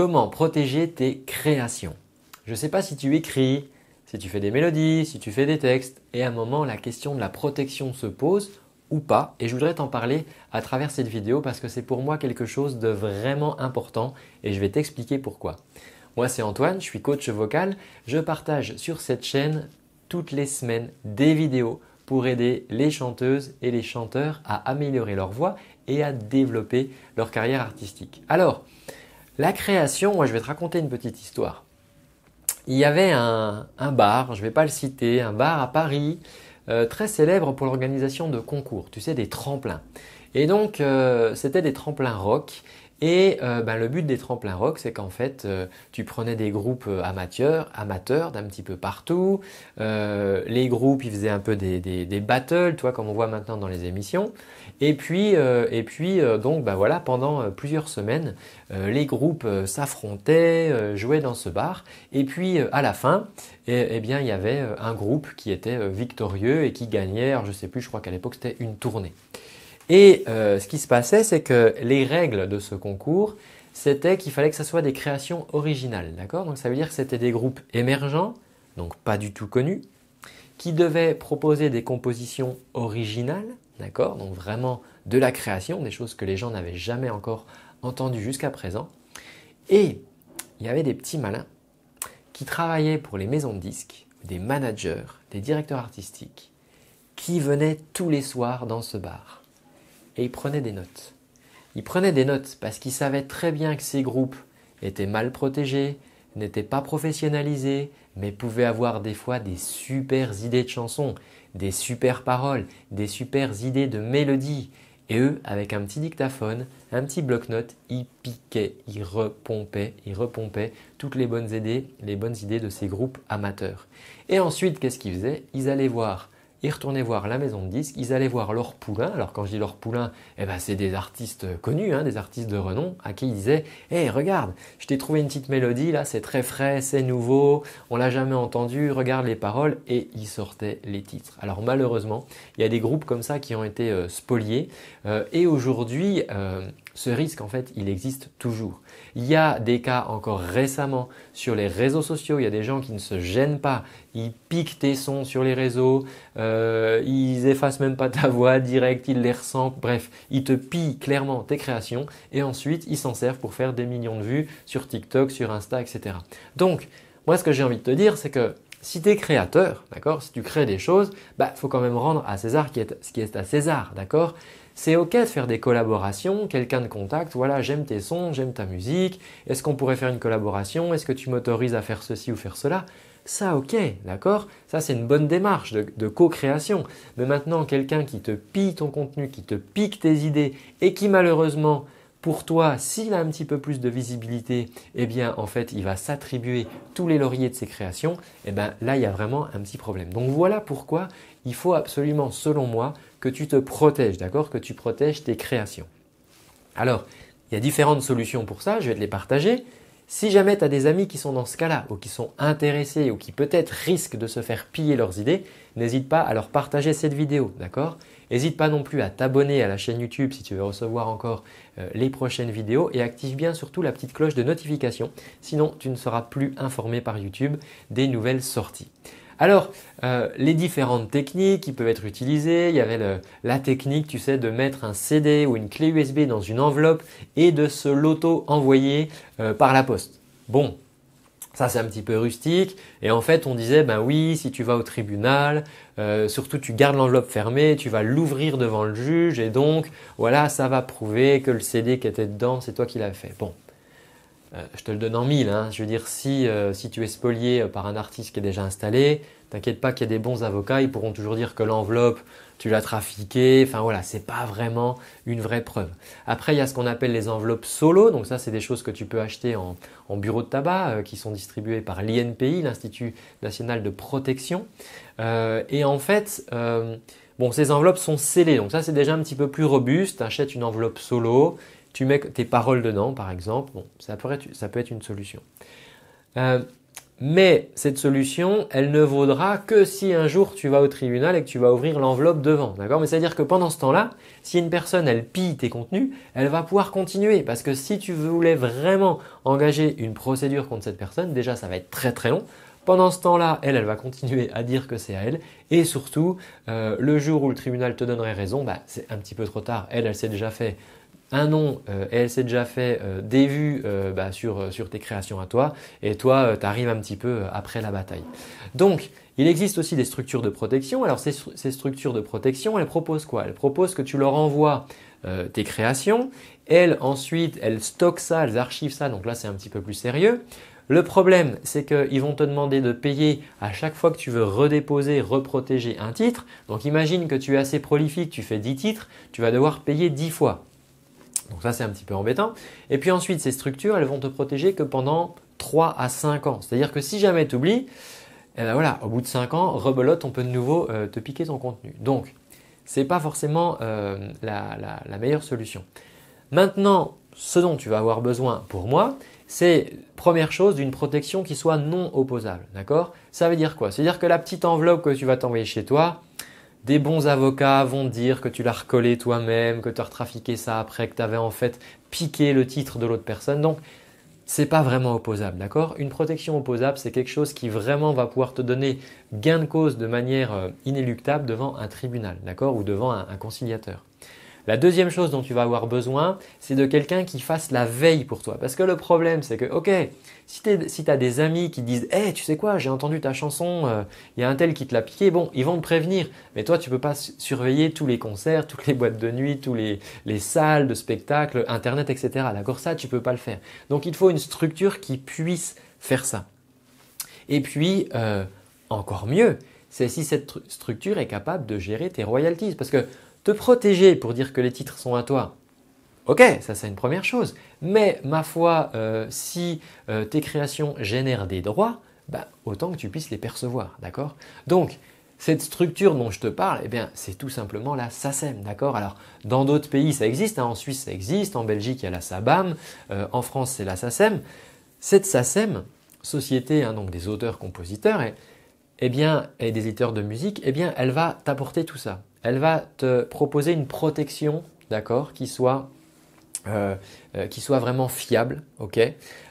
Comment protéger tes créations Je ne sais pas si tu écris, si tu fais des mélodies, si tu fais des textes, et à un moment la question de la protection se pose ou pas, et je voudrais t'en parler à travers cette vidéo parce que c'est pour moi quelque chose de vraiment important et je vais t'expliquer pourquoi. Moi c'est Antoine, je suis coach vocal, je partage sur cette chaîne toutes les semaines des vidéos pour aider les chanteuses et les chanteurs à améliorer leur voix et à développer leur carrière artistique. Alors, la création, moi je vais te raconter une petite histoire. Il y avait un, bar, je ne vais pas le citer, un bar à Paris, euh, très célèbre pour l'organisation de concours, tu sais, des tremplins. Et donc, euh, c'était des tremplins rock. Et ben, le but des tremplins rock, c'est qu'en fait, euh, tu prenais des groupes euh, amateurs, amateurs d'un petit peu partout. les groupes, ils faisaient un peu des, battles, toi, comme on voit maintenant dans les émissions. Et puis, et puis donc, ben voilà, pendant plusieurs semaines, les groupes s'affrontaient, jouaient dans ce bar. Et puis, à la fin, eh, eh bien, il y avait un groupe qui était victorieux et qui gagnait. Alors, je sais plus, je crois qu'à l'époque, c'était une tournée. Et euh, ce qui se passait, c'est que les règles de ce concours, c'était qu'il fallait que ce soit des créations originales, d'accord Donc ça veut dire que c'était des groupes émergents, donc pas du tout connus, qui devaient proposer des compositions originales, d'accord Donc vraiment de la création, des choses que les gens n'avaient jamais encore entendues jusqu'à présent. Et il y avait des petits malins qui travaillaient pour les maisons de disques, des managers, des directeurs artistiques, qui venaient tous les soirs dans ce bar et il prenait des notes. Il prenait des notes parce qu'il savait très bien que ces groupes étaient mal protégés, n'étaient pas professionnalisés, mais pouvaient avoir des fois des super idées de chansons, des super paroles, des super idées de mélodies. Et eux, avec un petit dictaphone, un petit bloc-notes, ils piquaient, ils repompaient, ils repompaient toutes les bonnes idées, les bonnes idées de ces groupes amateurs. Et ensuite, qu'est-ce qu'ils faisaient Ils allaient voir ils retournaient voir la maison de disques, ils allaient voir leur poulain. Alors quand je dis leur poulain, eh ben, c'est des artistes connus, hein, des artistes de renom, à qui ils disaient Eh regarde, je t'ai trouvé une petite mélodie, là, c'est très frais, c'est nouveau, on l'a jamais entendu, regarde les paroles, et ils sortaient les titres. Alors malheureusement, il y a des groupes comme ça qui ont été euh, spoliés, euh, et aujourd'hui, euh, ce risque, en fait, il existe toujours. Il y a des cas encore récemment sur les réseaux sociaux, il y a des gens qui ne se gênent pas, ils piquent tes sons sur les réseaux, euh, ils effacent même pas ta voix directe, ils les ressentent, bref, ils te pillent clairement tes créations et ensuite ils s'en servent pour faire des millions de vues sur TikTok, sur Insta, etc. Donc, moi, ce que j'ai envie de te dire, c'est que si tu es créateur, d'accord, si tu crées des choses, il bah, faut quand même rendre à César ce qui est à César, d'accord c'est OK de faire des collaborations, quelqu'un de contact, voilà, j'aime tes sons, j'aime ta musique, est-ce qu'on pourrait faire une collaboration, est-ce que tu m'autorises à faire ceci ou faire cela ça, ok, d'accord Ça, c'est une bonne démarche de, co-création. Mais maintenant, quelqu'un qui te pille ton contenu, qui te pique tes idées et qui malheureusement, pour toi, s'il a un petit peu plus de visibilité, eh bien, en fait, il va s'attribuer tous les lauriers de ses créations. Eh bien, là, il y a vraiment un petit problème. Donc voilà pourquoi il faut absolument, selon moi, que tu te protèges, d'accord Que tu protèges tes créations. Alors, il y a différentes solutions pour ça, je vais te les partager. Si jamais tu as des amis qui sont dans ce cas-là, ou qui sont intéressés, ou qui peut-être risquent de se faire piller leurs idées, n'hésite pas à leur partager cette vidéo, d'accord N'hésite pas non plus à t'abonner à la chaîne YouTube si tu veux recevoir encore euh, les prochaines vidéos et active bien surtout la petite cloche de notification, sinon tu ne seras plus informé par YouTube des nouvelles sorties. Alors, euh, les différentes techniques qui peuvent être utilisées, il y avait la technique, tu sais, de mettre un CD ou une clé USB dans une enveloppe et de se l'auto-envoyer euh, par la poste. Bon, ça, c'est un petit peu rustique. Et en fait, on disait, ben oui, si tu vas au tribunal, euh, surtout tu gardes l'enveloppe fermée, tu vas l'ouvrir devant le juge. Et donc, voilà, ça va prouver que le CD qui était dedans, c'est toi qui l'as fait. Bon, euh, je te le donne en mille. Hein. Je veux dire, si, euh, tu es spolié euh, par un artiste qui est déjà installé, t'inquiète pas qu'il y a des bons avocats, ils pourront toujours dire que l'enveloppe, tu l'as trafiquée. Enfin voilà, c'est pas vraiment une vraie preuve. Après, il y a ce qu'on appelle les enveloppes solo. Donc ça, c'est des choses que tu peux acheter en, bureau de tabac, qui sont distribuées par l'INPI, l'Institut national de protection. et en fait, ces enveloppes sont scellées. Donc ça, c'est déjà un petit peu plus robuste. Achète une enveloppe solo tu mets tes paroles dedans, par exemple, bon, ça, peut être, une solution. Euh, mais cette solution, elle ne vaudra que si un jour tu vas au tribunal et que tu vas ouvrir l'enveloppe devant, d'accord Mais c'est-à-dire que pendant ce temps-là, si une personne, elle pille tes contenus, elle va pouvoir continuer parce que si tu voulais vraiment engager une procédure contre cette personne, déjà ça va être très très long. Pendant ce temps-là, elle, elle va continuer à dire que c'est à elle. Et surtout, euh, le jour où le tribunal te donnerait raison, bah, c'est un petit peu trop tard. Elle, elle s'est déjà fait un nom euh, elle s'est déjà fait euh, des vues euh, bah, sur, sur, tes créations à toi et toi tu arrives un petit peu après la bataille. Donc il existe aussi des structures de protection. Alors ces, ces structures de protection elles proposent quoi Elles proposent que tu leur envoies tes créations, elles ensuite elles stockent ça, elles archivent ça, donc là c'est un petit peu plus sérieux. Le problème, c'est qu'ils vont te demander de payer à chaque fois que tu veux redéposer, reprotéger un titre. Donc imagine que tu es assez prolifique, tu fais 10 titres, tu vas devoir payer 10 fois. Donc ça, c'est un petit peu embêtant. Et puis ensuite, ces structures, elles vont te protéger que pendant 3 à 5 ans. C'est-à-dire que si jamais tu oublies, eh ben voilà, au bout de 5 ans, rebelote, on peut de nouveau euh, te piquer ton contenu. Donc, ce n'est pas forcément euh, la, la meilleure solution. Maintenant, ce dont tu vas avoir besoin pour moi, c'est première chose d'une protection qui soit non opposable. D'accord Ça veut dire quoi C'est-à-dire que la petite enveloppe que tu vas t'envoyer chez toi, des bons avocats vont dire que tu l'as recollé toi-même, que tu as retrafiqué ça après, que tu avais en fait piqué le titre de l'autre personne. Donc, c'est pas vraiment opposable, d'accord Une protection opposable, c'est quelque chose qui vraiment va pouvoir te donner gain de cause de manière euh, inéluctable devant un tribunal, d'accord Ou devant un conciliateur. La deuxième chose dont tu vas avoir besoin, c'est de quelqu'un qui fasse la veille pour toi. Parce que le problème, c'est que, ok, si tu as des amis qui disent, hey, eh, tu sais quoi, j'ai entendu ta chanson, euh, il y a un tel qui te l'a piqué, bon, ils vont te prévenir. Mais toi, tu ne peux pas surveiller tous les concerts, toutes les boîtes de nuit, toutes les, salles de spectacle, Internet, etc. D'accord, ça, tu ne peux pas le faire. Donc, il faut une structure qui puisse faire ça. Et puis, euh, encore mieux, c'est si cette structure est capable de gérer tes royalties. Parce que te protéger pour dire que les titres sont à toi, ok, ça c'est une première chose. Mais ma foi, euh, si euh, tes créations génèrent des droits, bah, autant que tu puisses les percevoir, d'accord Donc, cette structure dont je te parle, eh bien, c'est tout simplement la SACEM, d'accord Alors, dans d'autres pays, ça existe. Hein. en Suisse, ça existe. En Belgique, il y a la SABAM. Euh, en France, c'est la SACEM. Cette SACEM, société hein, donc des auteurs-compositeurs et, eh bien, des éditeurs de musique, eh bien, elle va t'apporter tout ça elle va te proposer une protection, d'accord, qui soit euh, euh, vraiment fiable, ok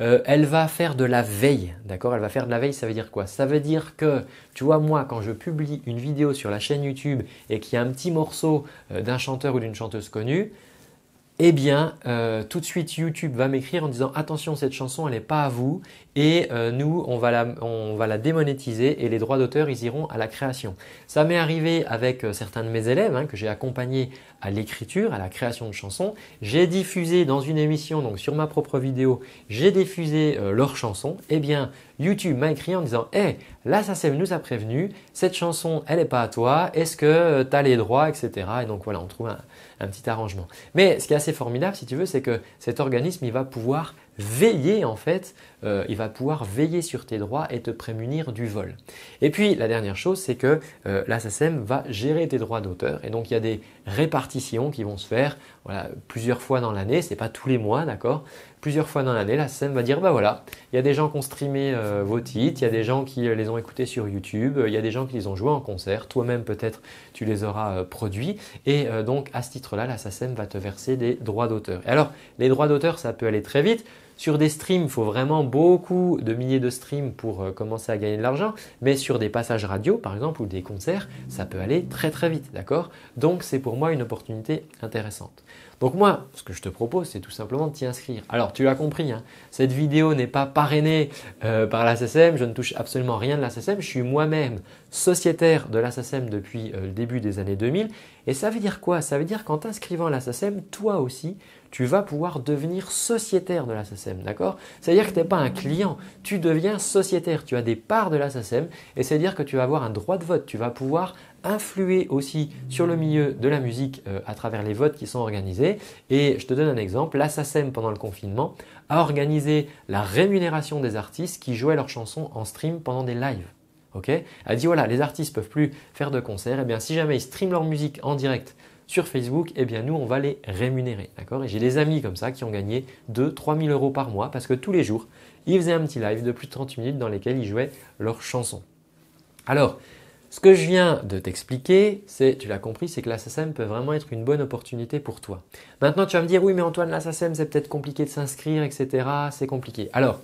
euh, Elle va faire de la veille, d'accord Elle va faire de la veille, ça veut dire quoi Ça veut dire que, tu vois, moi, quand je publie une vidéo sur la chaîne YouTube et qu'il y a un petit morceau d'un chanteur ou d'une chanteuse connue, eh bien, euh, tout de suite YouTube va m'écrire en disant attention, cette chanson, elle n'est pas à vous, et euh, nous, on va, la, on va, la, démonétiser et les droits d'auteur, ils iront à la création. Ça m'est arrivé avec euh, certains de mes élèves hein, que j'ai accompagnés à l'écriture, à la création de chansons. J'ai diffusé dans une émission, donc sur ma propre vidéo, j'ai diffusé leur chanson. Eh bien, YouTube m'a écrit en disant Hé, là ça nous a prévenu, cette chanson, elle n'est pas à toi, est-ce que tu as les droits, etc. Et donc voilà, on trouve un, petit arrangement. Mais ce qui est assez formidable, si tu veux, c'est que cet organisme, il va pouvoir veiller en fait, euh, il va pouvoir veiller sur tes droits et te prémunir du vol. Et puis la dernière chose, c'est que euh, va gérer tes droits d'auteur et donc il y a des répartitions qui vont se faire voilà, plusieurs fois dans l'année, c'est pas tous les mois, d'accord Plusieurs fois dans l'année, la scène va dire bah voilà, il y a des gens qui ont streamé euh, vos titres, il y a des gens qui euh, les ont écoutés sur YouTube, euh, il y a des gens qui les ont joués en concert, toi-même peut-être tu les auras produits et donc à ce titre-là, la SACEM va te verser des droits d'auteur. Et alors, les droits d'auteur, ça peut aller très vite. Sur des streams, il faut vraiment beaucoup de milliers de streams pour euh, commencer à gagner de l'argent, mais sur des passages radio, par exemple, ou des concerts, ça peut aller très très vite, d'accord Donc c'est pour moi une opportunité intéressante. Donc moi, ce que je te propose, c'est tout simplement de t'y inscrire. Alors tu l'as compris, hein, cette vidéo n'est pas parrainée euh, par la je ne touche absolument rien de la je suis moi-même sociétaire de la depuis euh, le début des années 2000. Et ça veut dire quoi Ça veut dire qu'en t'inscrivant à la toi aussi, tu vas pouvoir devenir sociétaire de la e d'accord C'est-à-dire que tu n'es pas un client, tu deviens sociétaire, tu as des parts de la e et c'est-à-dire que tu vas avoir un droit de vote, tu vas pouvoir influer aussi sur le milieu de la musique euh, à travers les votes qui sont organisés. Et je te donne un exemple, la e pendant le confinement a organisé la rémunération des artistes qui jouaient leurs chansons en stream pendant des lives. Okay elle dit voilà, les artistes peuvent plus faire de concerts, et bien si jamais ils streament leur musique en direct sur Facebook, eh bien nous, on va les rémunérer. D'accord Et j'ai des amis comme ça qui ont gagné 2 3 000 euros par mois parce que tous les jours, ils faisaient un petit live de plus de 30 minutes dans lesquels ils jouaient leurs chansons. Alors, ce que je viens de t'expliquer, c'est, tu l'as compris, c'est que l'ASSM peut vraiment être une bonne opportunité pour toi. Maintenant, tu vas me dire, oui, mais Antoine, l'ASSM, c'est peut-être compliqué de s'inscrire, etc. C'est compliqué. Alors,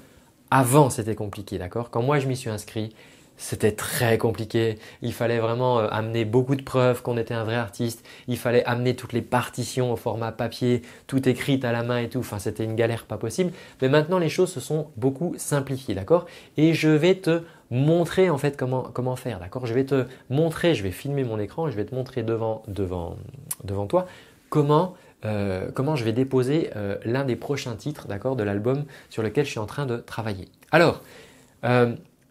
avant, c'était compliqué, d'accord Quand moi, je m'y suis inscrit, c'était très compliqué. Il fallait vraiment euh, amener beaucoup de preuves qu'on était un vrai artiste. Il fallait amener toutes les partitions au format papier, tout écrite à la main et tout. Enfin, c'était une galère pas possible. Mais maintenant, les choses se sont beaucoup simplifiées, d'accord Et je vais te montrer en fait comment, faire, d'accord Je vais te montrer, je vais filmer mon écran, et je vais te montrer devant, devant, devant toi comment euh, comment je vais déposer euh, l'un des prochains titres d'accord, de l'album sur lequel je suis en train de travailler. Alors,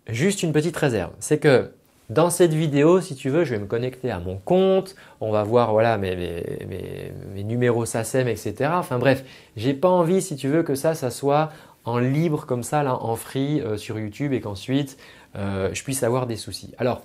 Juste une petite réserve, c'est que dans cette vidéo, si tu veux, je vais me connecter à mon compte, on va voir voilà mes, numéros SACEM, etc. Enfin bref, j'ai pas envie, si tu veux, que ça, soit en libre comme ça, là, en free euh, sur YouTube et qu'ensuite euh, je puisse avoir des soucis. Alors,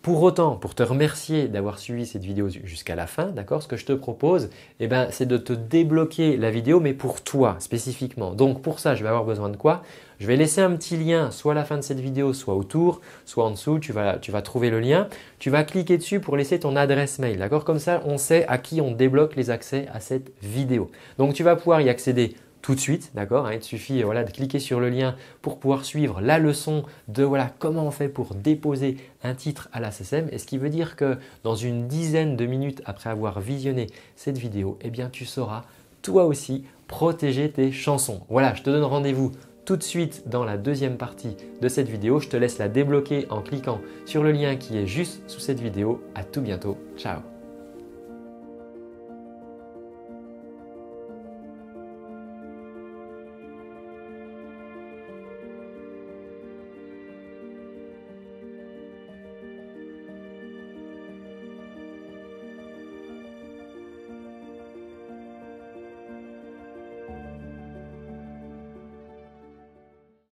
pour autant, pour te remercier d'avoir suivi cette vidéo jusqu'à la fin, d'accord, ce que je te propose, eh ben, c'est de te débloquer la vidéo, mais pour toi spécifiquement. Donc pour ça, je vais avoir besoin de quoi je vais laisser un petit lien, soit à la fin de cette vidéo, soit autour, soit en dessous, tu vas, trouver le lien. Tu vas cliquer dessus pour laisser ton adresse mail, d'accord Comme ça, on sait à qui on débloque les accès à cette vidéo. Donc, tu vas pouvoir y accéder tout de suite, d'accord hein, Il te suffit voilà, de cliquer sur le lien pour pouvoir suivre la leçon de voilà, comment on fait pour déposer un titre à la CSM. Et ce qui veut dire que dans une dizaine de minutes après avoir visionné cette vidéo, eh bien, tu sauras toi aussi protéger tes chansons. Voilà, je te donne rendez-vous tout de suite dans la deuxième partie de cette vidéo. Je te laisse la débloquer en cliquant sur le lien qui est juste sous cette vidéo. À tout bientôt. Ciao